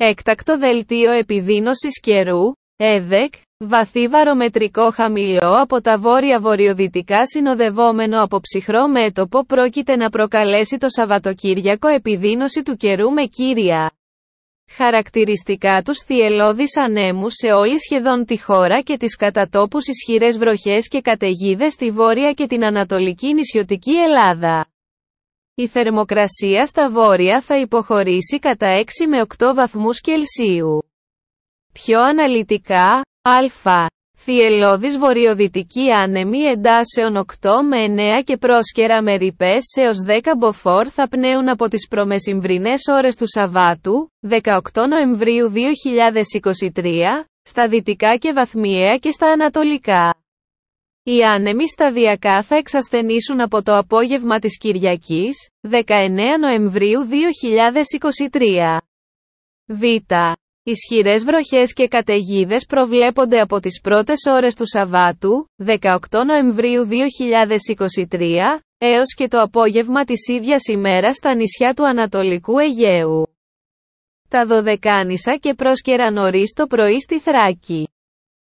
Έκτακτο δελτίο επιδείνωσης καιρού, ΕΔΕΚ, βαθύ βαρομετρικό χαμηλό από τα βόρεια-βορειοδυτικά συνοδευόμενο από ψυχρό μέτωπο πρόκειται να προκαλέσει το Σαββατοκύριακο επιδείνωση του καιρού με κύρια. Χαρακτηριστικά τους θυελώδεις ανέμους σε όλη σχεδόν τη χώρα και τις κατατόπους ισχυρές βροχές και καταιγίδες στη βόρεια και την ανατολική νησιωτική Ελλάδα. Η θερμοκρασία στα βόρεια θα υποχωρήσει κατά 6 με 8 βαθμούς Κελσίου. Πιο αναλυτικά, α. Θιελώδης βορειοδυτική άνεμη εντάσεων 8 με 9 και πρόσκαιρα με ρηπές έως 10 μποφόρ θα πνέουν από τις προμεσημβρινές ώρες του Σαββάτου, 18 Νοεμβρίου 2023, στα δυτικά και βαθμιαία και στα ανατολικά. Οι άνεμοι σταδιακά θα εξασθενήσουν από το απόγευμα της Κυριακής, 19 Νοεμβρίου 2023. Β. Ισχυρές βροχές και καταιγίδες προβλέπονται από τις πρώτες ώρες του Σαββάτου, 18 Νοεμβρίου 2023, έως και το απόγευμα της ίδιας ημέρας στα νησιά του Ανατολικού Αιγαίου. Τα Δωδεκάνησα και πρόσκαιρα νωρίς το πρωί στη Θράκη.